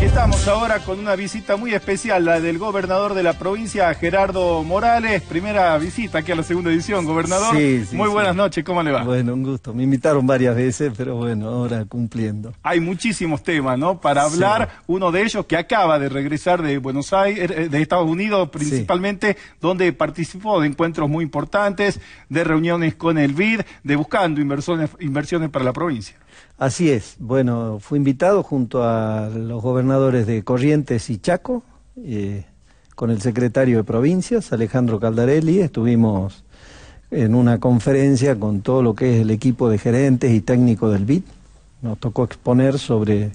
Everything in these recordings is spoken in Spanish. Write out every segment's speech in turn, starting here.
Estamos ahora con una visita muy especial, la del gobernador de la provincia, Gerardo Morales. Primera visita aquí a la segunda edición, gobernador. Sí, sí, muy buenas noches, ¿cómo le va? Bueno, un gusto. Me invitaron varias veces, pero bueno, ahora cumpliendo. Hay muchísimos temas, ¿no? Para hablar, uno de ellos que acaba de regresar de Buenos Aires, eh, de Estados Unidos principalmente, donde participó de encuentros muy importantes, de reuniones con el BID, de buscando inversiones, inversiones para la provincia. Así es. Bueno, fui invitado junto a los gobernadores de Corrientes y Chaco, eh, con el secretario de provincias, Alejandro Caldarelli. Estuvimos en una conferencia con todo lo que es el equipo de gerentes y técnico del BID. Nos tocó exponer sobre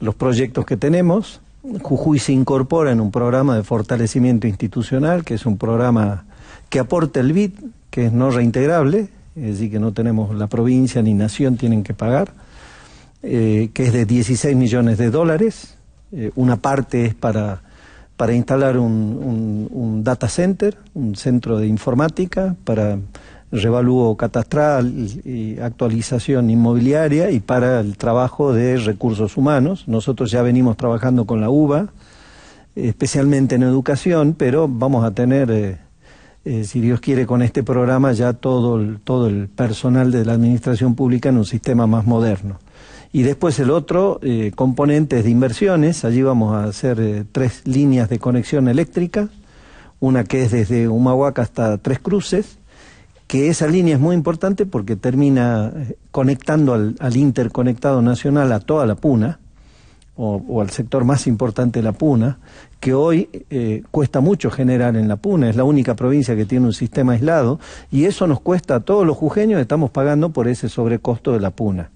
los proyectos que tenemos. Jujuy se incorpora en un programa de fortalecimiento institucional, que es un programa que aporta el BID, que es no reintegrable, es decir, que no tenemos la provincia ni nación tienen que pagar, eh, que es de 16 millones de dólares. Eh, una parte es para, para instalar un, data center, un centro de informática, para revalúo catastral y actualización inmobiliaria y para el trabajo de recursos humanos. Nosotros ya venimos trabajando con la UBA, especialmente en educación, pero vamos a tener... Eh, eh, si Dios quiere, con este programa ya todo el, todo el personal de la administración pública en un sistema más moderno. Y después el otro eh, componentes componente es de inversiones. Allí vamos a hacer eh, tres líneas de conexión eléctrica, una que es desde Humahuaca hasta Tres Cruces, que esa línea es muy importante porque termina conectando al interconectado nacional a toda la puna o, al sector más importante de la Puna, que hoy eh, cuesta mucho generar en la Puna, es la única provincia que tiene un sistema aislado, y eso nos cuesta a todos los jujeños, estamos pagando por ese sobrecosto de la Puna.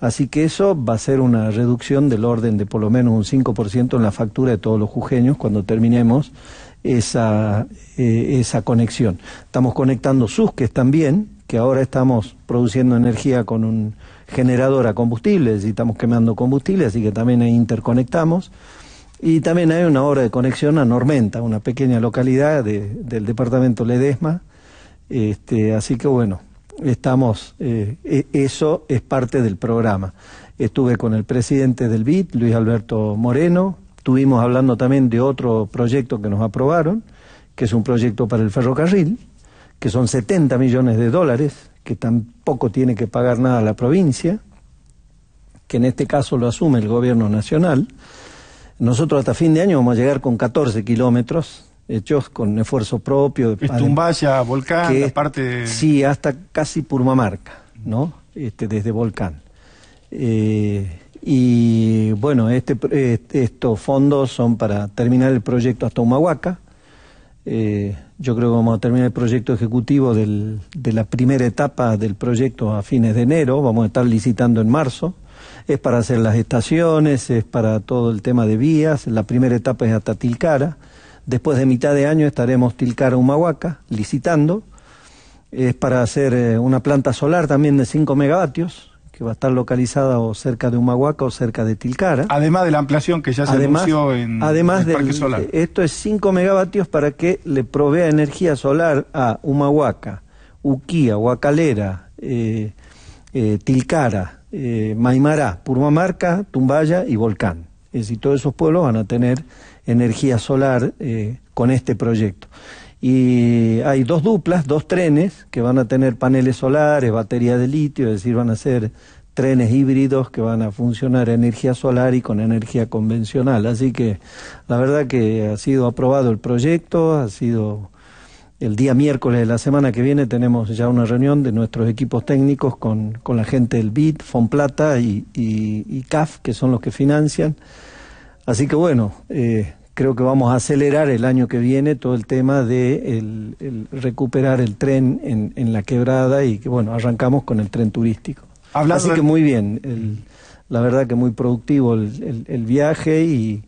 Así que eso va a ser una reducción del orden de por lo menos un 5% en la factura de todos los jujeños cuando terminemos esa, eh, esa conexión. Estamos conectando sus que que ahora estamos produciendo energía con un generadora combustibles y estamos quemando combustible, así que también interconectamos. Y también hay una obra de conexión a Normenta, una pequeña localidad del departamento Ledesma. Este, así que bueno, estamos, eh, e, eso es parte del programa. Estuve con el presidente del BID, Luis Alberto Moreno, estuvimos hablando también de otro proyecto que nos aprobaron, que es un proyecto para el ferrocarril, que son 70 millones de dólares que tampoco tiene que pagar nada a la provincia, que en este caso lo asume el gobierno nacional. Nosotros hasta fin de año vamos a llegar con 14 kilómetros hechos con esfuerzo propio. Tumbaya, Volcán, parte... De... Sí, hasta casi Purmamarca, ¿no? Este, desde Volcán. Eh, y bueno, este, este, estos fondos son para terminar el proyecto hasta Humahuaca. Eh, yo creo que vamos a terminar el proyecto ejecutivo de la primera etapa del proyecto a fines de enero, vamos a estar licitando en marzo. Es para hacer las estaciones, es para todo el tema de vías, la primera etapa es hasta Tilcara. Después de mitad de año estaremos Tilcara-Humahuaca licitando. Es para hacer eh, una planta solar también de 5 megavatios va a estar localizada o cerca de Humahuaca o cerca de Tilcara. Además de la ampliación que ya se anunció en, el Parque Solar. Esto es 5 megavatios para que le provea energía solar a Humahuaca, Uquía, Huacalera, eh, eh, Tilcara, eh, Maimará, Purmamarca, Tumbaya y Volcán. Es decir, todos esos pueblos van a tener energía solar eh, con este proyecto y hay dos duplas, dos trenes que van a tener paneles solares, batería de litio, es decir, van a ser trenes híbridos que van a funcionar a energía solar y con energía convencional. Así que la verdad que ha sido aprobado el proyecto, ha sido el día miércoles de la semana que viene tenemos ya una reunión de nuestros equipos técnicos con, la gente del BID, Fonplata y, y, CAF, que son los que financian. Así que bueno, eh, creo que vamos a acelerar el año que viene todo el tema de recuperar el tren en, la quebrada y que bueno, arrancamos con el tren turístico. Así que muy bien, la verdad que muy productivo el viaje y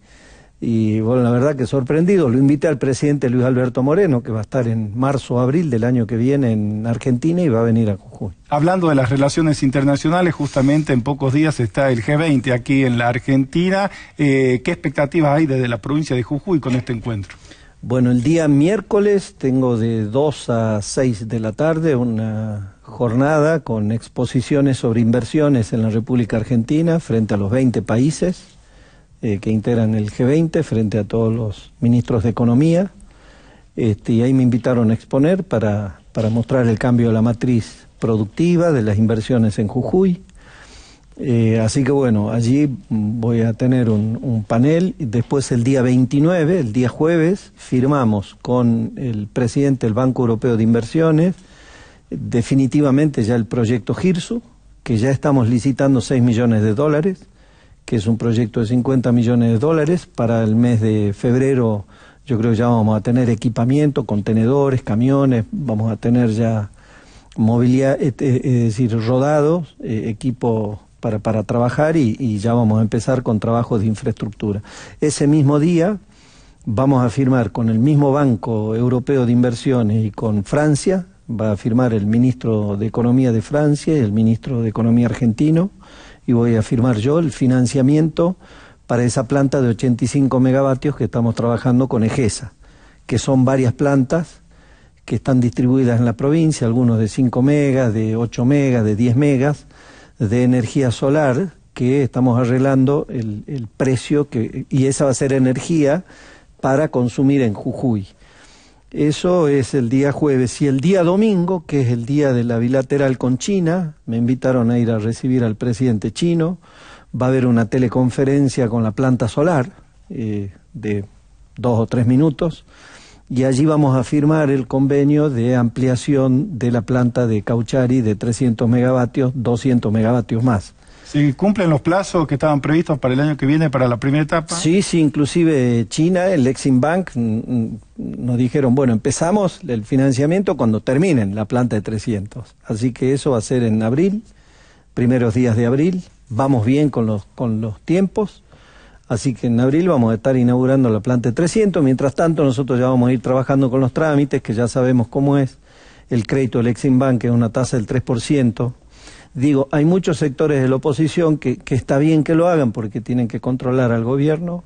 y bueno, la verdad que sorprendido. Lo invité al presidente Luis Alberto Moreno, que va a estar en marzo o abril del año que viene en Argentina y va a venir a Jujuy. Hablando de las relaciones internacionales, justamente en pocos días está el G20 aquí en la Argentina. Eh, ¿Qué expectativas hay desde la provincia de Jujuy con este encuentro? Bueno, el día miércoles tengo de 2 a 6 de la tarde una jornada con exposiciones sobre inversiones en la República Argentina frente a los 20 países. Eh, que integran el G20 frente a todos los ministros de Economía. Este, y ahí me invitaron a exponer para, mostrar el cambio de la matriz productiva, de las inversiones en Jujuy. Eh, así que bueno, allí voy a tener un, un, panel. Después el día 29, el día jueves, firmamos con el presidente del Banco Europeo de Inversiones definitivamente ya el proyecto GIRSU, que ya estamos licitando 6 millones de dólares que es un proyecto de 50 millones de dólares. Para el mes de febrero yo creo que ya vamos a tener equipamiento, contenedores, camiones, vamos a tener ya movilidad, eh, eh, es decir, rodados, eh, equipo para, para trabajar y, y ya vamos a empezar con trabajos de infraestructura. Ese mismo día vamos a firmar con el mismo Banco Europeo de Inversiones y con Francia, va a firmar el ministro de Economía de Francia y el ministro de Economía argentino, y voy a firmar yo el financiamiento para esa planta de 85 megavatios que estamos trabajando con EGESA, que son varias plantas que están distribuidas en la provincia, algunos de 5 megas, de 8 megas, de 10 megas de energía solar, que estamos arreglando el, el precio que, y esa va a ser energía para consumir en Jujuy. Eso es el día jueves. Y el día domingo, que es el día de la bilateral con China, me invitaron a ir a recibir al presidente chino. Va a haber una teleconferencia con la planta solar eh, de dos o tres minutos. Y allí vamos a firmar el convenio de ampliación de la planta de Cauchari de 300 megavatios, 200 megavatios más. ¿Se cumplen los plazos que estaban previstos para el año que viene, para la primera etapa? Sí, sí, inclusive China, el Exim Bank, mm, mm, nos dijeron, bueno, empezamos el financiamiento cuando terminen la planta de 300. Así que eso va a ser en abril, primeros días de abril. Vamos bien con los, con los tiempos. Así que en abril vamos a estar inaugurando la planta de 300. Mientras tanto, nosotros ya vamos a ir trabajando con los trámites, que ya sabemos cómo es. El crédito del Exim Bank es una tasa del 3%, Digo, hay muchos sectores de la oposición que, está bien que lo hagan porque tienen que controlar al gobierno,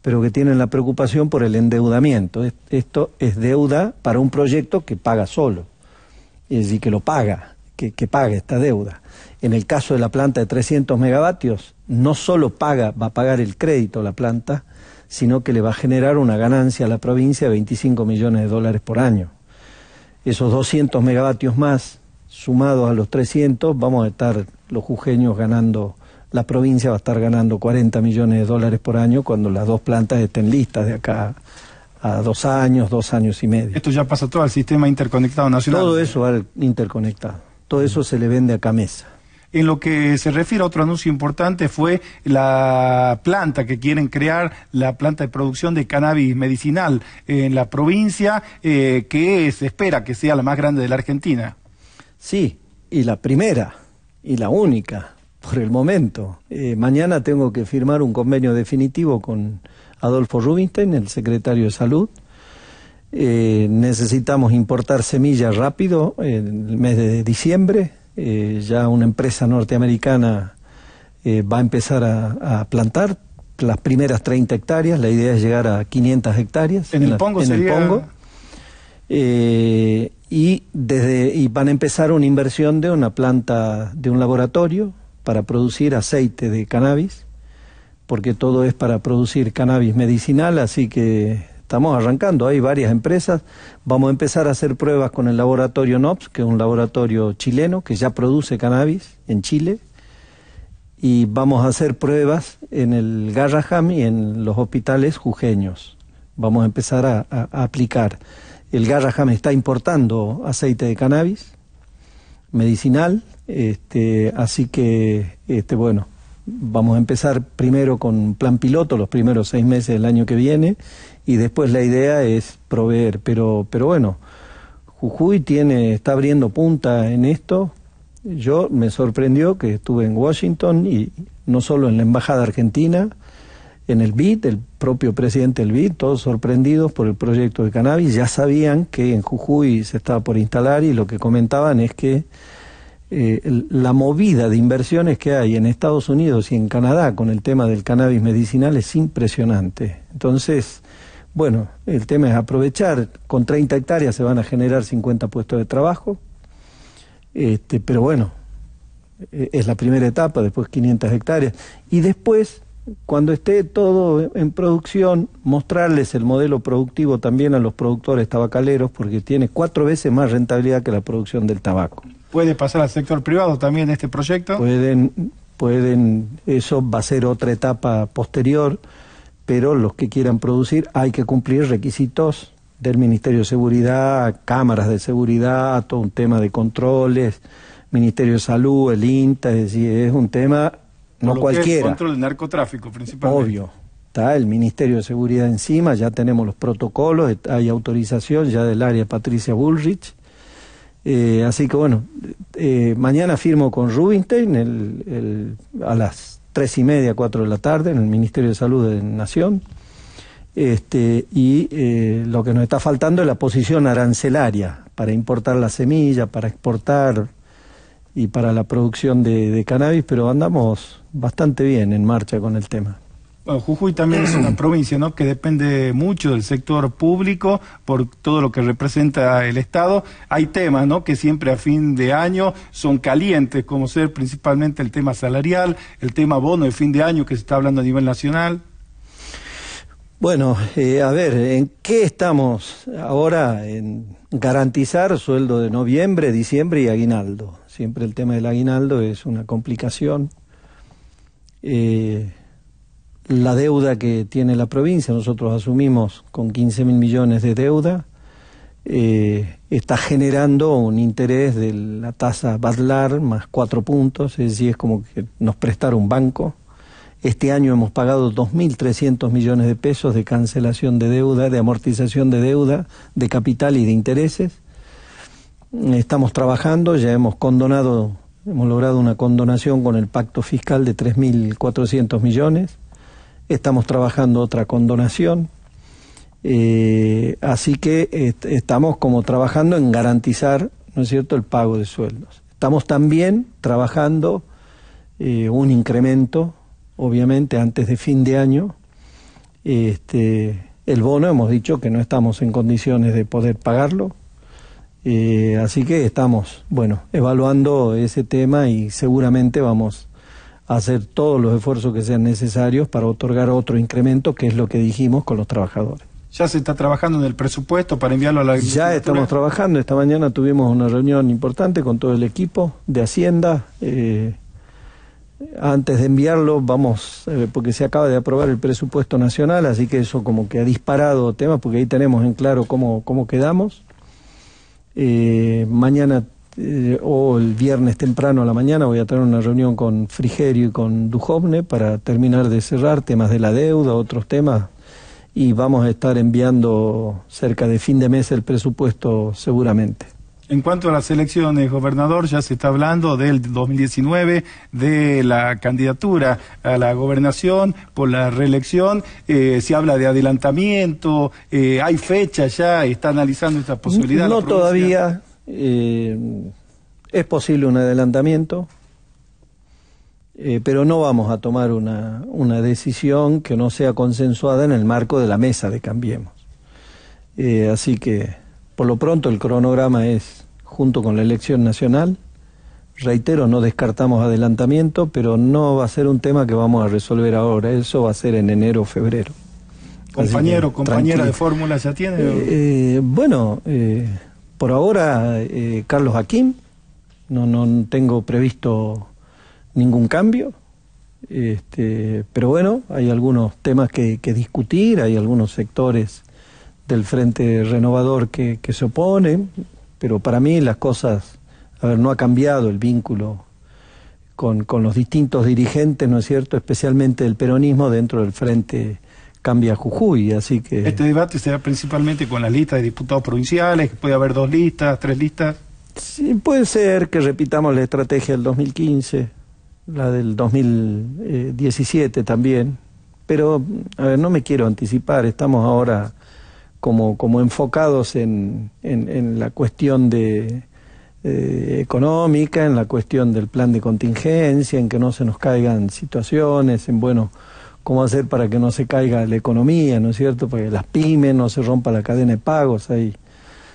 pero que tienen la preocupación por el endeudamiento. Esto es deuda para un proyecto que paga solo, es eh, decir, que lo paga, que, paga esta deuda. En el caso de la planta de 300 megavatios, no solo paga, va a pagar el crédito la planta, sino que le va a generar una ganancia a la provincia de 25 millones de dólares por año. Esos 200 megavatios más sumados a los 300, vamos a estar los jujeños ganando, la provincia va a estar ganando 40 millones de dólares por año cuando las dos plantas estén listas de acá a dos años, dos años y medio. Esto ya pasa todo al sistema interconectado nacional. Todo eso va interconectado. Todo eso se le vende a Camesa. En lo que se refiere a otro anuncio importante fue la planta que quieren crear, la planta de producción de cannabis medicinal en la provincia, eh, que se espera que sea la más grande de la Argentina. Sí, y la primera, y la única, por el momento. Eh, mañana tengo que firmar un convenio definitivo con Adolfo Rubinstein, el secretario de Salud. Eh, necesitamos importar semillas rápido en el mes de diciembre. Eh, ya una empresa norteamericana va a empezar a, plantar las primeras 30 hectáreas. La idea es llegar a 500 hectáreas. En, el Pongo sería... el Pongo y, desde, y van a empezar una inversión de una planta, de un laboratorio para producir aceite de cannabis, porque todo es para producir cannabis medicinal, así que estamos arrancando, hay varias empresas, vamos a empezar a hacer pruebas con el laboratorio NOPS, que es un laboratorio chileno que ya produce cannabis en Chile, y vamos a hacer pruebas en el Garraham y en los hospitales jujeños, vamos a empezar a aplicar el me está importando aceite de cannabis medicinal, este, así que, este, bueno, vamos a empezar primero con plan piloto los primeros seis meses del año que viene y después la idea es proveer, pero, pero bueno, Jujuy tiene, está abriendo punta en esto. Yo me sorprendió que estuve en Washington y no solo en la Embajada Argentina, en el BID, el propio presidente del BID, todos sorprendidos por el proyecto de cannabis, ya sabían que en Jujuy se estaba por instalar y lo que comentaban es que eh, la movida de inversiones que hay en Estados Unidos y en Canadá con el tema del cannabis medicinal es impresionante. Entonces, bueno, el tema es aprovechar, con 30 hectáreas se van a generar 50 puestos de trabajo, este, pero bueno, eh, es la primera etapa, después 500 hectáreas, y después cuando esté todo en producción, mostrarles el modelo productivo también a los productores tabacaleros, porque tiene cuatro veces más rentabilidad que la producción del tabaco. ¿Puede pasar al sector privado también este proyecto? Pueden, pueden, eso va a ser otra etapa posterior, pero los que quieran producir hay que cumplir requisitos del Ministerio de Seguridad, cámaras de seguridad, todo un tema de controles, Ministerio de Salud, el INTA, es decir, es un tema no cualquiera. control del narcotráfico principalmente. Obvio. Está el Ministerio de Seguridad encima, ya tenemos los protocolos, hay autorización ya del área Patricia Bullrich. Eh, así que bueno, eh, mañana firmo con Rubinstein a las tres y media, cuatro de la tarde en el Ministerio de Salud de Nación. Este, y eh, lo que nos está faltando es la posición arancelaria para importar la semilla, para exportar y para la producción de, cannabis, pero andamos bastante bien en marcha con el tema. Jujuy también es una provincia ¿no? que depende mucho del sector público por todo lo que representa el Estado. Hay temas ¿no? que siempre a fin de año son calientes, como ser principalmente el tema salarial, el tema bono de fin de año que se está hablando a nivel nacional. Bueno, eh, a ver, ¿en qué estamos ahora? En garantizar sueldo de noviembre, diciembre y aguinaldo. Siempre el tema del aguinaldo es una complicación. Eh, la deuda que tiene la provincia, nosotros asumimos con 15 mil millones de deuda, eh, está generando un interés de la tasa Badlar más cuatro puntos, es decir, es como que nos prestara un banco. Este año hemos pagado 2.300 millones de pesos de cancelación de deuda, de amortización de deuda, de capital y de intereses. Estamos trabajando, ya hemos condonado, hemos logrado una condonación con el pacto fiscal de 3.400 millones. Estamos trabajando otra condonación. Eh, así que estamos como trabajando en garantizar, ¿no es cierto?, el pago de sueldos. Estamos también trabajando eh, un incremento, obviamente, antes de fin de año. Este, el bono hemos dicho que no estamos en condiciones de poder pagarlo eh, así que estamos, bueno, evaluando ese tema y seguramente vamos a hacer todos los esfuerzos que sean necesarios para otorgar otro incremento, que es lo que dijimos con los trabajadores. ¿Ya se está trabajando en el presupuesto para enviarlo a la Ya estamos trabajando. Esta mañana tuvimos una reunión importante con todo el equipo de Hacienda. Eh, antes de enviarlo, vamos, eh, porque se acaba de aprobar el presupuesto nacional, así que eso como que ha disparado temas, porque ahí tenemos en claro cómo, cómo quedamos. Eh, mañana eh, o el viernes temprano a la mañana voy a tener una reunión con Frigerio y con Dujovne para terminar de cerrar temas de la deuda, otros temas, y vamos a estar enviando cerca de fin de mes el presupuesto seguramente. En cuanto a las elecciones, gobernador, ya se está hablando del 2019, de la candidatura a la gobernación por la reelección. Eh, se habla de adelantamiento, eh, hay fecha ya, está analizando estas posibilidades. No todavía. Eh, es posible un adelantamiento, pero no vamos a tomar una, una decisión que no sea consensuada en el marco de la mesa de Cambiemos. así que por lo pronto el cronograma es, junto con la elección nacional, reitero, no descartamos adelantamiento, pero no va a ser un tema que vamos a resolver ahora, eso va a ser en enero o febrero. Compañero, compañera de fórmula, ¿ya tiene? Eh, eh, bueno, eh, por ahora Carlos Aquín, no, tengo previsto ningún cambio, este, pero bueno, hay algunos temas que, que discutir, hay algunos sectores del Frente Renovador que, que se opone, pero para mí las cosas, a ver, no ha cambiado el vínculo con, los distintos dirigentes, ¿no es cierto?, especialmente el peronismo dentro del Frente Cambia Jujuy, así que... Este debate se da principalmente con la lista de diputados provinciales, que puede haber dos listas, tres listas. Sí, puede ser que repitamos la estrategia del 2015, la del 2017 también, pero a ver, no me quiero anticipar, estamos ahora como, como enfocados en, en, la cuestión de, eh, económica, en la cuestión del plan de contingencia, en que no se nos caigan situaciones, en bueno, cómo hacer para que no se caiga la economía, ¿no es cierto? Para que las pymes no se rompa la cadena de pagos. Hay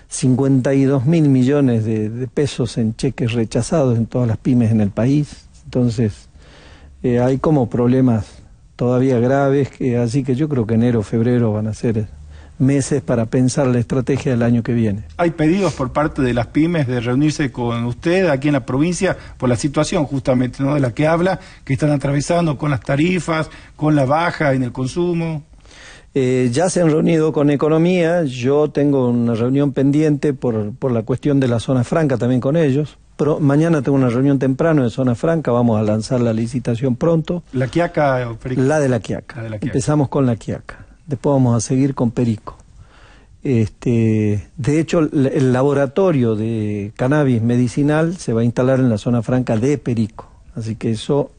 52 mil millones de, pesos en cheques rechazados en todas las pymes en el país. Entonces, eh, hay como problemas todavía graves, que, así que yo creo que enero, febrero van a ser meses para pensar la estrategia del año que viene. ¿Hay pedidos por parte de las pymes de reunirse con usted aquí en la provincia por la situación justamente de la que habla, que están atravesando con las tarifas, con la baja en el consumo? Eh, ya se han reunido con Economía, yo tengo una reunión pendiente por, la cuestión de la zona franca también con ellos. Pero mañana tengo una reunión temprano en Zona Franca, vamos a lanzar la licitación pronto. ¿La Quiaca? La de la La de la Quiaca. Empezamos con la Quiaca. Después vamos a seguir con Perico. Este, de hecho, el, laboratorio de cannabis medicinal se va a instalar en la zona franca de Perico. Así que eso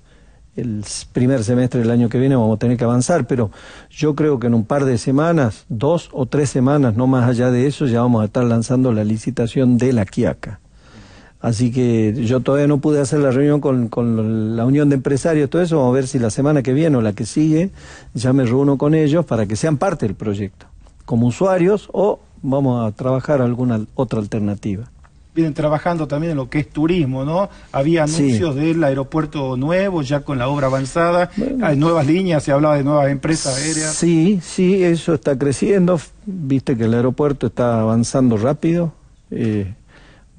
el primer semestre del año que viene vamos a tener que avanzar, pero yo creo que en un par de semanas, dos o tres semanas, no más allá de eso, ya vamos a estar lanzando la licitación de la Quiaca. Así que yo todavía no pude hacer la reunión con, la unión de empresarios, todo eso. Vamos a ver si la semana que viene o la que sigue ya me reúno con ellos para que sean parte del proyecto, como usuarios o vamos a trabajar alguna otra alternativa. Vienen trabajando también en lo que es turismo, ¿no? Había anuncios del aeropuerto nuevo, ya con la obra avanzada, hay nuevas líneas, se hablaba de nuevas empresas aéreas. Sí, sí, eso está creciendo. Viste que el aeropuerto está avanzando rápido. Eh,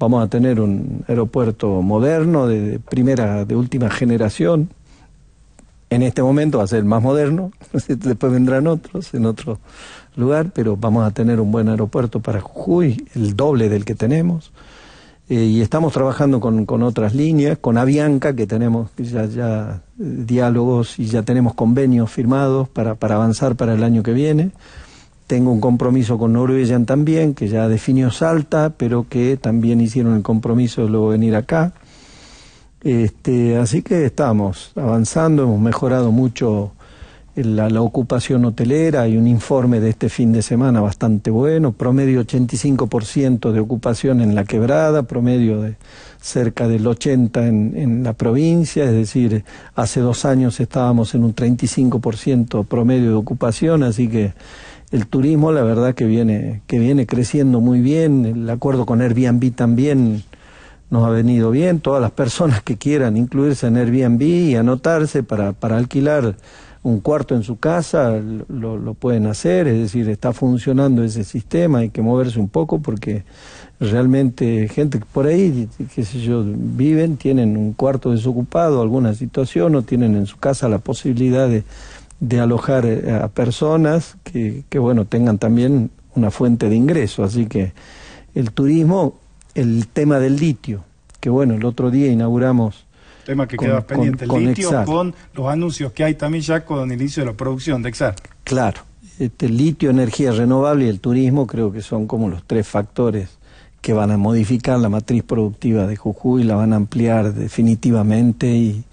Vamos a tener un aeropuerto moderno, de primera, de última generación. En este momento va a ser más moderno, después vendrán otros en otro lugar, pero vamos a tener un buen aeropuerto para Jujuy, el doble del que tenemos. Eh, y estamos trabajando con, con, otras líneas, con Avianca, que tenemos ya, ya eh, diálogos y ya tenemos convenios firmados para, para avanzar para el año que viene. Tengo un compromiso con Noruega también, que ya definió Salta, pero que también hicieron el compromiso de luego venir acá. Este, así que estamos avanzando, hemos mejorado mucho la, ocupación hotelera, hay un informe de este fin de semana bastante bueno, promedio 85% de ocupación en la quebrada, promedio de cerca del 80% en, en la provincia, es decir, hace dos años estábamos en un 35% promedio de ocupación, así que el turismo la verdad que viene, que viene creciendo muy bien, el acuerdo con Airbnb también nos ha venido bien, todas las personas que quieran incluirse en Airbnb y anotarse para, para alquilar un cuarto en su casa, lo, lo, pueden hacer, es decir, está funcionando ese sistema, hay que moverse un poco porque realmente gente por ahí, qué sé yo, viven, tienen un cuarto desocupado, alguna situación, o tienen en su casa la posibilidad de, de alojar eh, a personas que, que, bueno, tengan también una fuente de ingreso. Así que el turismo, el tema del litio, que bueno, el otro día inauguramos tema que queda pendiente, el litio con los anuncios que hay también ya con el inicio de la producción de Exar. Claro, este, litio, energía renovable y el turismo creo que son como los tres factores que van a modificar la matriz productiva de Jujuy, la van a ampliar definitivamente y,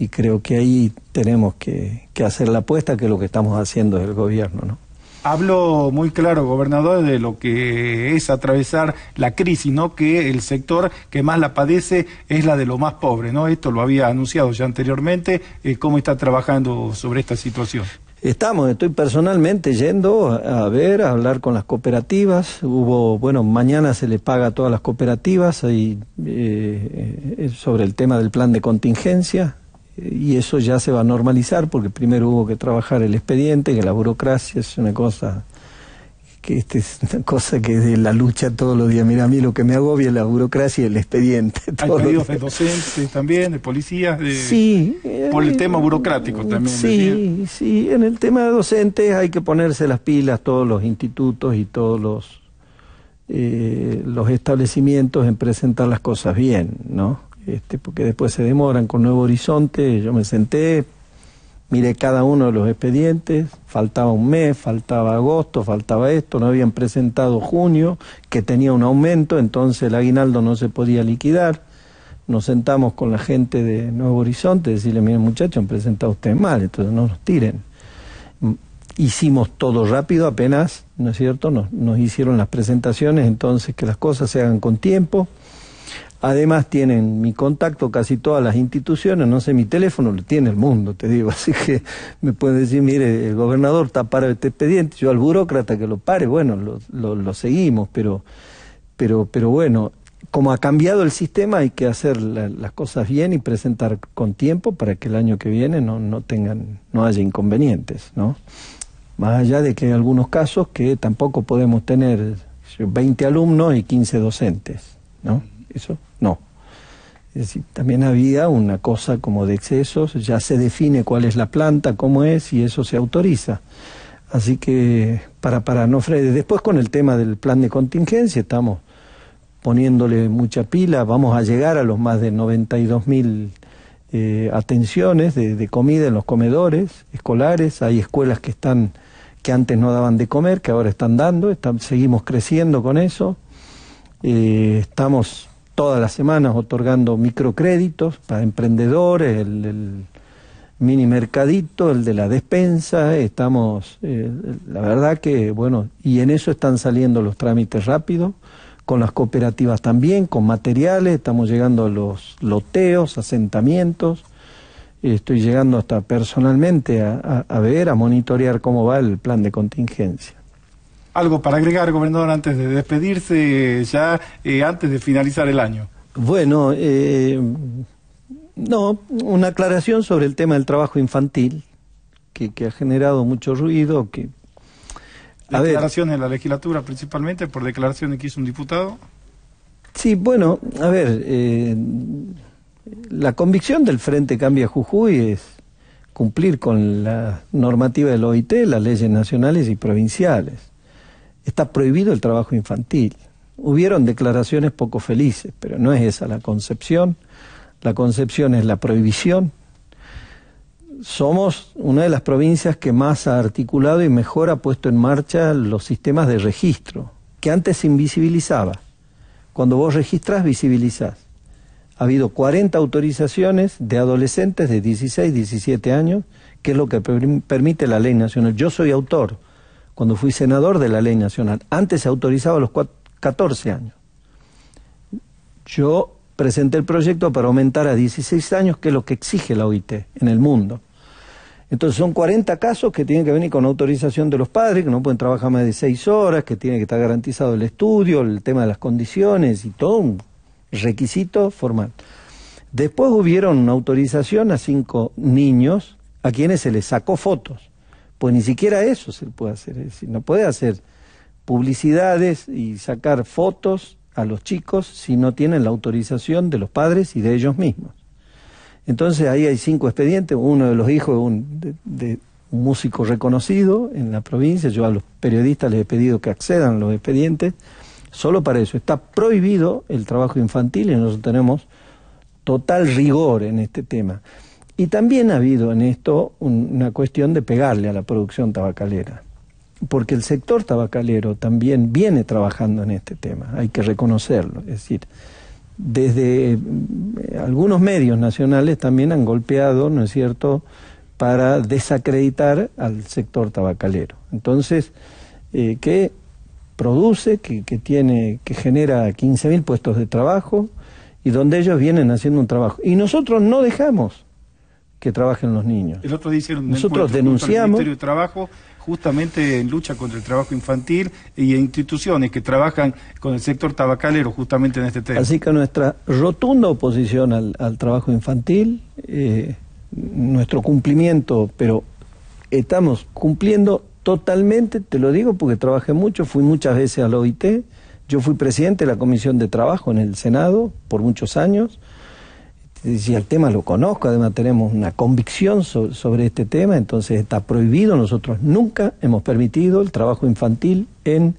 y creo que ahí tenemos que, hacer la apuesta que lo que estamos haciendo es el gobierno, ¿no? Hablo muy claro, gobernador, de lo que es atravesar la crisis, ¿no? Que el sector que más la padece es la de lo más pobre, ¿no? Esto lo había anunciado ya anteriormente. Eh, ¿Cómo está trabajando sobre esta situación? Estamos, estoy personalmente yendo a ver, a hablar con las cooperativas. Hubo, bueno, mañana se le paga a todas las cooperativas eh, eh, sobre el tema del plan de contingencia y eso ya se va a normalizar porque primero hubo que trabajar el expediente, que la burocracia es una cosa que este, es cosa que es de la lucha todos los días. Mira, a mí lo que me agobia es la burocracia y el expediente. Hay pedidos de docentes también, de policías, sí, eh, por el tema burocrático también. Sí, sí, en el tema de docentes hay que ponerse las pilas todos los institutos y todos los, eh, los establecimientos en presentar las cosas bien, ¿no? Este, porque después se demoran con Nuevo Horizonte, yo me senté, miré cada uno de los expedientes, faltaba un mes, faltaba agosto, faltaba esto, no habían presentado junio, que tenía un aumento, entonces el aguinaldo no se podía liquidar. Nos sentamos con la gente de Nuevo Horizonte, decirle, miren muchachos, han presentado ustedes mal, entonces no nos tiren. Mm, hicimos todo rápido, apenas, ¿no es cierto? nos hicieron las presentaciones, entonces que las cosas se hagan con tiempo Además tienen mi contacto casi todas las instituciones, no sé, mi teléfono lo tiene el mundo, te digo, así que me pueden decir, mire, el gobernador está para este expediente, yo al burócrata que lo pare, bueno, lo, lo, seguimos, pero, pero, pero bueno, como ha cambiado el sistema hay que hacer las cosas bien y presentar con tiempo para que el año que viene no, no tengan, no haya inconvenientes, ¿no? Más allá de que hay algunos casos que tampoco podemos tener 20 alumnos y 15 docentes, ¿no? eso no. Es decir, también había una cosa como de excesos, ya se define cuál es la planta, cómo es, y eso se autoriza. Así que, para, para no Fredes después con el tema del plan de contingencia, estamos poniéndole mucha pila, vamos a llegar a los más de 92 mil eh, atenciones de, comida en los comedores escolares, hay escuelas que están que antes no daban de comer, que ahora están dando, seguimos creciendo con eso, eh, estamos todas las semanas otorgando microcréditos para emprendedores, el, el mini mercadito, el de la despensa, estamos, eh, la verdad que, bueno, y en eso están saliendo los trámites rápidos, con las cooperativas también, con materiales, estamos llegando a los loteos, asentamientos, estoy llegando hasta personalmente a ver, a monitorear cómo va el plan de contingencia. ¿Algo para agregar, gobernador, antes de despedirse, ya eh, antes de finalizar el año? Bueno, eh, no, una aclaración sobre el tema del trabajo infantil, que, ha generado mucho ruido, que... declaraciones en la legislatura principalmente, por declaraciones que hizo un diputado. Sí, bueno, a ver, eh, la convicción del Frente Cambia Jujuy es cumplir con la normativa del OIT, las leyes nacionales y provinciales está prohibido el trabajo infantil. Hubieron declaraciones poco felices, pero no es esa la concepción. La concepción es la prohibición. Somos una de las provincias que más ha articulado y mejor ha puesto en marcha los sistemas de registro, que antes se invisibilizaba. Cuando vos registras, visibilizás. Ha habido 40 autorizaciones de adolescentes de 16, 17 años, que es lo que permite la ley nacional. Yo soy autor cuando fui senador de la ley nacional. Antes se autorizaba a los 14 años. Yo presenté el proyecto para aumentar a 16 años, que es lo que exige la OIT en el mundo. Entonces son 40 casos que tienen que venir con autorización de los padres, que no pueden trabajar más de 6 horas, que tiene que estar garantizado el estudio, el tema de las condiciones y todo un requisito formal. Después hubieron una autorización a cinco niños a quienes se les sacó fotos pues ni siquiera eso se puede hacer. Es decir, no puede hacer publicidades y sacar fotos a los chicos si no tienen la autorización de los padres y de ellos mismos. Entonces ahí hay cinco expedientes, uno de los hijos un, de, un músico reconocido en la provincia, yo a los periodistas les he pedido que accedan a los expedientes, solo para eso. Está prohibido el trabajo infantil y nosotros tenemos total rigor en este tema. Y también ha habido en esto una cuestión de pegarle a la producción tabacalera, porque el sector tabacalero también viene trabajando en este tema, hay que reconocerlo. Es decir, desde eh, algunos medios nacionales también han golpeado, ¿no es cierto?, para desacreditar al sector tabacalero. Entonces, eh, ¿qué que produce, que, tiene, que genera 15.000 puestos de trabajo y donde ellos vienen haciendo un trabajo. Y nosotros no dejamos que trabajen los niños. El otro dice nosotros denunciamos el Ministerio de Trabajo justamente en lucha contra el trabajo infantil y instituciones que trabajan con el sector tabacalero justamente en este tema. Así que nuestra rotunda oposición al, trabajo infantil, eh, nuestro cumplimiento, pero estamos cumpliendo totalmente, te lo digo porque trabajé mucho, fui muchas veces al OIT, yo fui presidente de la Comisión de Trabajo en el Senado por muchos años, si el tema lo conozco, además tenemos una convicción sobre este tema, entonces está prohibido, nosotros nunca hemos permitido el trabajo infantil en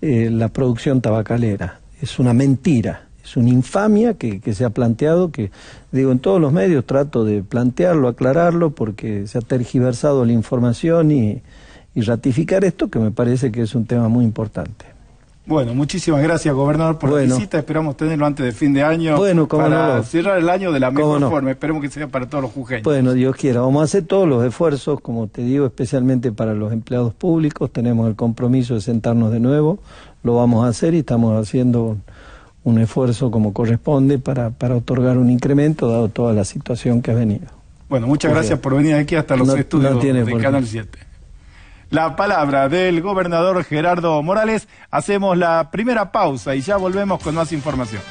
eh, la producción tabacalera. Es una mentira, es una infamia que, se ha planteado, que digo en todos los medios trato de plantearlo, aclararlo, porque se ha tergiversado la información y ratificar esto, que me parece que es un tema muy importante. Bueno, muchísimas gracias, gobernador, por la visita. Esperamos tenerlo antes del fin de año bueno, para cerrar el año de la mejor forma. Esperemos que sea para todos los jujeños. Bueno, Dios quiera. Vamos a hacer todos los esfuerzos, como te digo, especialmente para los empleados públicos. Tenemos el compromiso de sentarnos de nuevo. Lo vamos a hacer y estamos haciendo un esfuerzo como corresponde para, para otorgar un incremento, dado toda la situación que ha venido. Bueno, muchas gracias por venir aquí hasta los estudios de Canal 7 la palabra del gobernador Gerardo Morales. Hacemos la primera pausa y ya volvemos con más información.